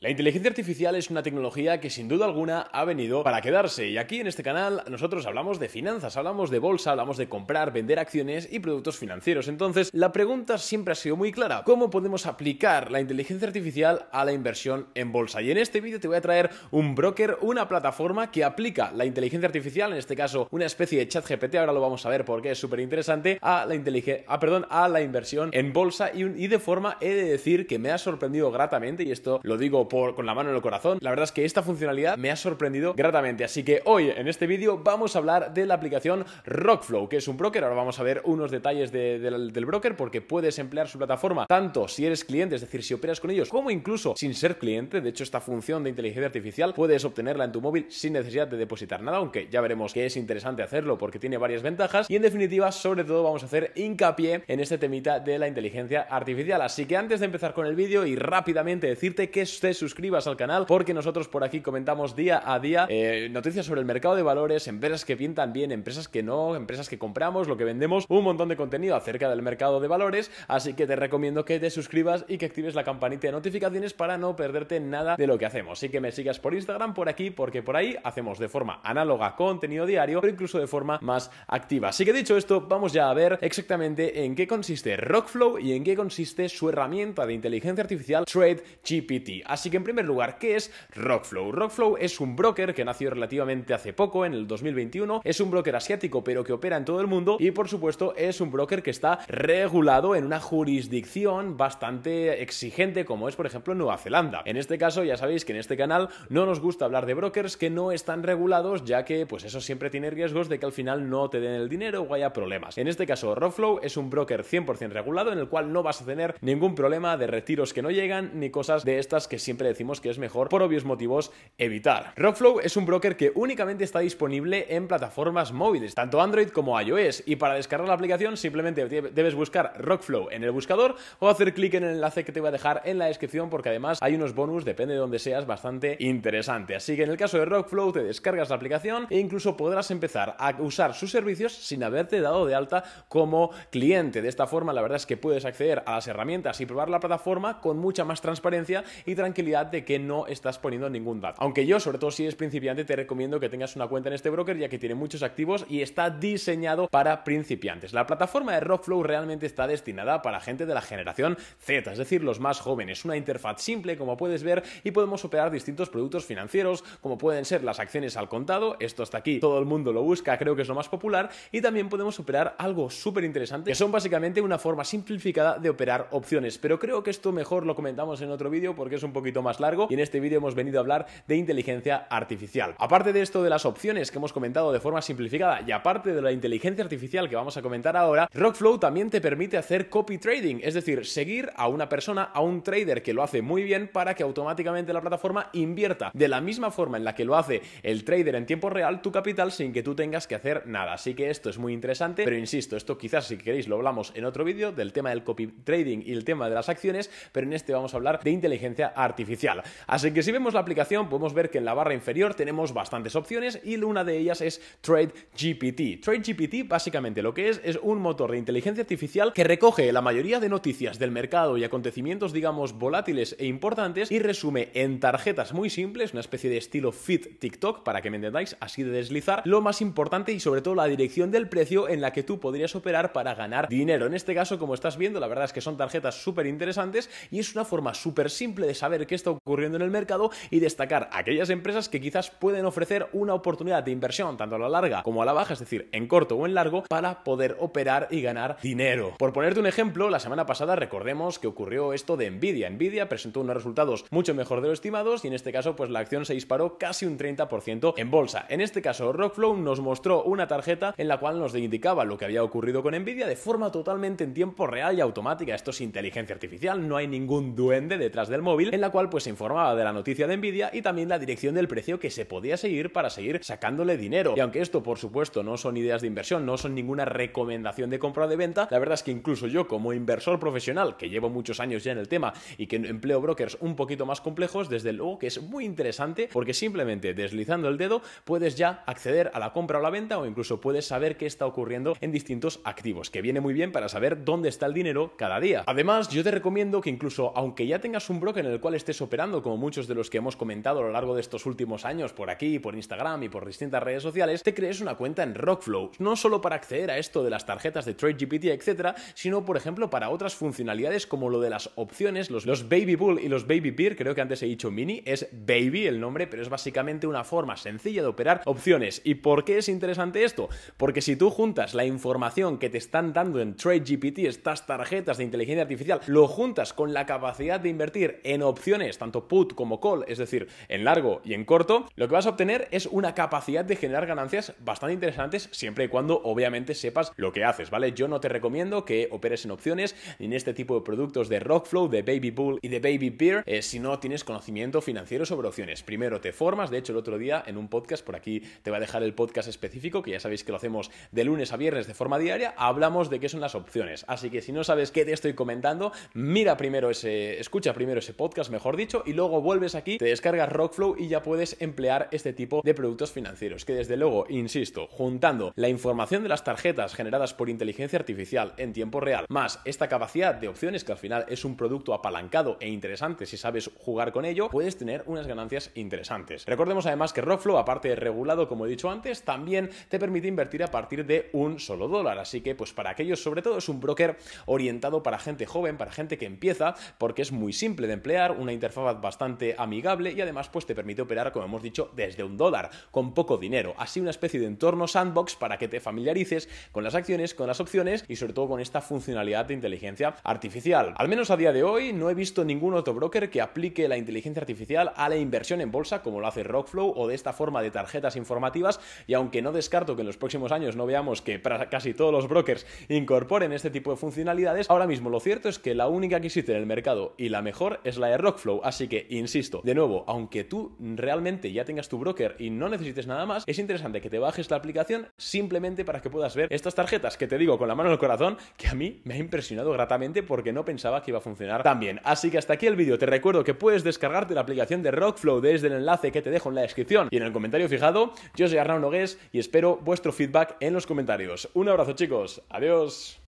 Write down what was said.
La inteligencia artificial es una tecnología que sin duda alguna ha venido para quedarse y aquí en este canal nosotros hablamos de finanzas, hablamos de bolsa, hablamos de comprar, vender acciones y productos financieros. Entonces la pregunta siempre ha sido muy clara, ¿cómo podemos aplicar la inteligencia artificial a la inversión en bolsa? Y en este vídeo te voy a traer un broker, una plataforma que aplica la inteligencia artificial, en este caso una especie de chat GPT, ahora lo vamos a ver porque es súper interesante, a, la ah, a la inversión en bolsa y de forma he de decir que me ha sorprendido gratamente y esto lo digo con la mano en el corazón. La verdad es que esta funcionalidad me ha sorprendido gratamente, así que hoy en este vídeo vamos a hablar de la aplicación Rockflow, que es un broker. Ahora vamos a ver unos detalles del, broker porque puedes emplear su plataforma tanto si eres cliente, es decir, si operas con ellos, como incluso sin ser cliente. De hecho, esta función de inteligencia artificial puedes obtenerla en tu móvil sin necesidad de depositar nada, aunque ya veremos que es interesante hacerlo porque tiene varias ventajas. Y en definitiva, sobre todo, vamos a hacer hincapié en este temita de la inteligencia artificial. Así que antes de empezar con el vídeo y rápidamente decirte que estés suscribas al canal porque nosotros por aquí comentamos día a día eh, noticias sobre el mercado de valores, empresas que pintan bien, empresas que no, empresas que compramos, lo que vendemos, un montón de contenido acerca del mercado de valores, así que te recomiendo que te suscribas y que actives la campanita de notificaciones para no perderte nada de lo que hacemos. Así que me sigas por Instagram, por aquí, porque por ahí hacemos de forma análoga contenido diario, pero incluso de forma más activa. Así que dicho esto, vamos ya a ver exactamente en qué consiste Rockflow y en qué consiste su herramienta de inteligencia artificial TradeGPT. Así Así que en primer lugar, ¿qué es Rockflow? Rockflow es un broker que nació relativamente hace poco, en el 2021, es un broker asiático pero que opera en todo el mundo y por supuesto es un broker que está regulado en una jurisdicción bastante exigente como es por ejemplo Nueva Zelanda. En este caso ya sabéis que en este canal no nos gusta hablar de brokers que no están regulados ya que pues eso siempre tiene riesgos de que al final no te den el dinero o haya problemas. En este caso Rockflow es un broker 100% regulado en el cual no vas a tener ningún problema de retiros que no llegan ni cosas de estas que siempre siempre decimos que es mejor por obvios motivos evitar. Rockflow es un broker que únicamente está disponible en plataformas móviles, tanto Android como iOS, y para descargar la aplicación simplemente debes buscar Rockflow en el buscador o hacer clic en el enlace que te voy a dejar en la descripción porque además hay unos bonus, depende de donde seas, bastante interesante. Así que en el caso de Rockflow te descargas la aplicación e incluso podrás empezar a usar sus servicios sin haberte dado de alta como cliente. De esta forma la verdad es que puedes acceder a las herramientas y probar la plataforma con mucha más transparencia y tranquilidad de que no estás poniendo ningún dato Aunque yo, sobre todo si eres principiante, te recomiendo que tengas una cuenta en este broker ya que tiene muchos activos y está diseñado para principiantes. La plataforma de Rockflow realmente está destinada para gente de la generación Z, es decir, los más jóvenes. Una interfaz simple, como puedes ver, y podemos operar distintos productos financieros, como pueden ser las acciones al contado, esto hasta aquí todo el mundo lo busca, creo que es lo más popular, y también podemos operar algo súper interesante, que son básicamente una forma simplificada de operar opciones, pero creo que esto mejor lo comentamos en otro vídeo porque es un poquito más largo y en este vídeo hemos venido a hablar de inteligencia artificial. Aparte de esto de las opciones que hemos comentado de forma simplificada y aparte de la inteligencia artificial que vamos a comentar ahora, Rockflow también te permite hacer copy trading, es decir, seguir a una persona, a un trader que lo hace muy bien para que automáticamente la plataforma invierta de la misma forma en la que lo hace el trader en tiempo real tu capital sin que tú tengas que hacer nada. Así que esto es muy interesante, pero insisto, esto quizás si queréis lo hablamos en otro vídeo del tema del copy trading y el tema de las acciones, pero en este vamos a hablar de inteligencia artificial Así que si vemos la aplicación podemos ver que en la barra inferior tenemos bastantes opciones y una de ellas es Trade GPT. Trade GPT básicamente lo que es es un motor de inteligencia artificial que recoge la mayoría de noticias del mercado y acontecimientos digamos volátiles e importantes y resume en tarjetas muy simples, una especie de estilo fit TikTok para que me entendáis, así de deslizar, lo más importante y sobre todo la dirección del precio en la que tú podrías operar para ganar dinero. En este caso, como estás viendo, la verdad es que son tarjetas súper interesantes y es una forma súper simple de saber qué está ocurriendo en el mercado y destacar aquellas empresas que quizás pueden ofrecer una oportunidad de inversión tanto a la larga como a la baja, es decir, en corto o en largo, para poder operar y ganar dinero. Por ponerte un ejemplo, la semana pasada recordemos que ocurrió esto de Nvidia. Nvidia presentó unos resultados mucho mejor de lo estimados y en este caso pues la acción se disparó casi un 30% en bolsa. En este caso, Rockflow nos mostró una tarjeta en la cual nos indicaba lo que había ocurrido con Nvidia de forma totalmente en tiempo real y automática. Esto es inteligencia artificial, no hay ningún duende detrás del móvil, en la pues se informaba de la noticia de Nvidia y también la dirección del precio que se podía seguir para seguir sacándole dinero. Y aunque esto por supuesto no son ideas de inversión, no son ninguna recomendación de compra o de venta, la verdad es que incluso yo como inversor profesional, que llevo muchos años ya en el tema y que empleo brokers un poquito más complejos, desde luego que es muy interesante porque simplemente deslizando el dedo puedes ya acceder a la compra o la venta o incluso puedes saber qué está ocurriendo en distintos activos, que viene muy bien para saber dónde está el dinero cada día. Además, yo te recomiendo que incluso aunque ya tengas un broker en el cual estés operando, como muchos de los que hemos comentado a lo largo de estos últimos años por aquí, por Instagram y por distintas redes sociales, te crees una cuenta en Rockflow, no solo para acceder a esto de las tarjetas de TradeGPT, etcétera, sino por ejemplo para otras funcionalidades como lo de las opciones, los, los Baby Bull y los Baby Peer, creo que antes he dicho mini, es Baby el nombre, pero es básicamente una forma sencilla de operar opciones. ¿Y por qué es interesante esto? Porque si tú juntas la información que te están dando en TradeGPT, estas tarjetas de inteligencia artificial, lo juntas con la capacidad de invertir en opciones tanto put como call, es decir, en largo y en corto, lo que vas a obtener es una capacidad de generar ganancias bastante interesantes siempre y cuando obviamente sepas lo que haces, ¿vale? Yo no te recomiendo que operes en opciones ni en este tipo de productos de Rockflow, de Baby Bull y de Baby Bear eh, si no tienes conocimiento financiero sobre opciones. Primero te formas, de hecho el otro día en un podcast, por aquí te voy a dejar el podcast específico, que ya sabéis que lo hacemos de lunes a viernes de forma diaria, hablamos de qué son las opciones. Así que si no sabes qué te estoy comentando, mira primero ese, escucha primero ese podcast, mejor dicho, y luego vuelves aquí, te descargas Rockflow y ya puedes emplear este tipo de productos financieros, que desde luego, insisto, juntando la información de las tarjetas generadas por inteligencia artificial en tiempo real, más esta capacidad de opciones que al final es un producto apalancado e interesante si sabes jugar con ello, puedes tener unas ganancias interesantes. Recordemos además que Rockflow, aparte de regulado, como he dicho antes, también te permite invertir a partir de un solo dólar, así que pues para aquellos sobre todo es un broker orientado para gente joven, para gente que empieza, porque es muy simple de emplear, una interfaz bastante amigable y además pues te permite operar, como hemos dicho, desde un dólar, con poco dinero. Así una especie de entorno sandbox para que te familiarices con las acciones, con las opciones y sobre todo con esta funcionalidad de inteligencia artificial. Al menos a día de hoy no he visto ningún otro broker que aplique la inteligencia artificial a la inversión en bolsa como lo hace Rockflow o de esta forma de tarjetas informativas y aunque no descarto que en los próximos años no veamos que casi todos los brokers incorporen este tipo de funcionalidades, ahora mismo lo cierto es que la única que existe en el mercado y la mejor es la de Rockflow Así que, insisto, de nuevo, aunque tú realmente ya tengas tu broker y no necesites nada más, es interesante que te bajes la aplicación simplemente para que puedas ver estas tarjetas que te digo con la mano en el corazón, que a mí me ha impresionado gratamente porque no pensaba que iba a funcionar tan bien. Así que hasta aquí el vídeo. Te recuerdo que puedes descargarte la aplicación de Rockflow desde el enlace que te dejo en la descripción y en el comentario fijado. Yo soy Arnaud Nogués y espero vuestro feedback en los comentarios. Un abrazo chicos, adiós.